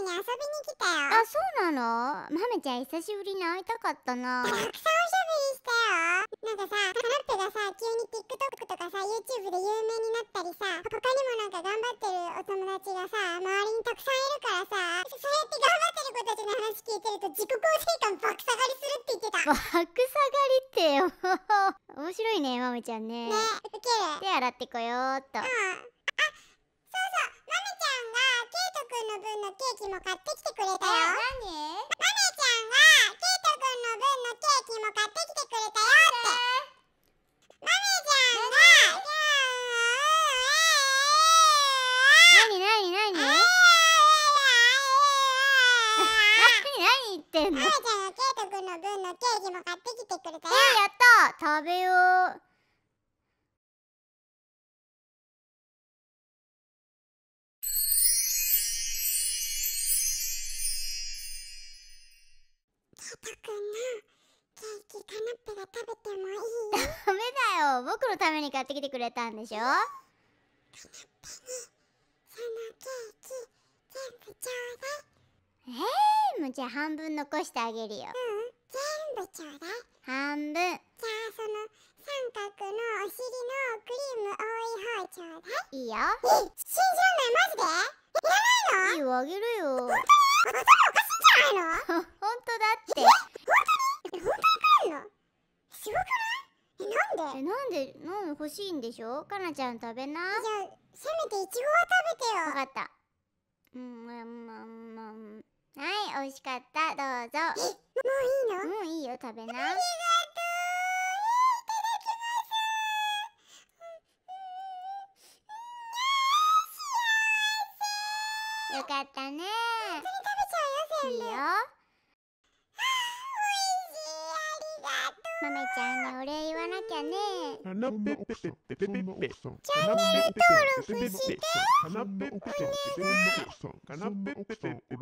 に遊びに来たよあそうなのマメちゃん久しぶりに会いたかったなたくさんおしゃべりしたよなんかさカナッペがさ急に TikTok とかさ YouTube で有名になったりさ他にもなんか頑張ってるお友達がさ周りにたくさんいるからさそうやって頑張ってる子たちの話聞いてると自己肯定感爆下がりするって言ってた爆下がりってよ 面白いねマメちゃんねねウケる手洗ってこようっとうんの分のケーキも買ってきてくれたよ。に？マネちゃんがケイト君の分のケーキも買ってきてくれたよって。マネちゃんが。なになに？何言ってんのマネちゃんがケイト君の分のケーキも買ってきてくれたよ。やった食べよう。パくんのケーキカナッペが食べてもいいダメだよ僕のために買ってきてくれたんでしょカナッペにそのケーキ全部ちょうだいえー、もうじゃあ半分残してあげるようん全部ちょうだい半分じゃあその三角のお尻のクリーム多い方ちょうだいいいよ信じらんないマジでいらないのいいよあげるよ本当にえなんで飲む欲しいんでしょかなちゃん食べなじゃあせめていちごは食べてよわかったうんうんうんはい美味しかったどうぞえもういいのもういいよ食べなありがとういただきますよかったね本当に食べちゃうよ全部いいよマメちゃんにお礼言わなきゃねチャンネル登録してお願い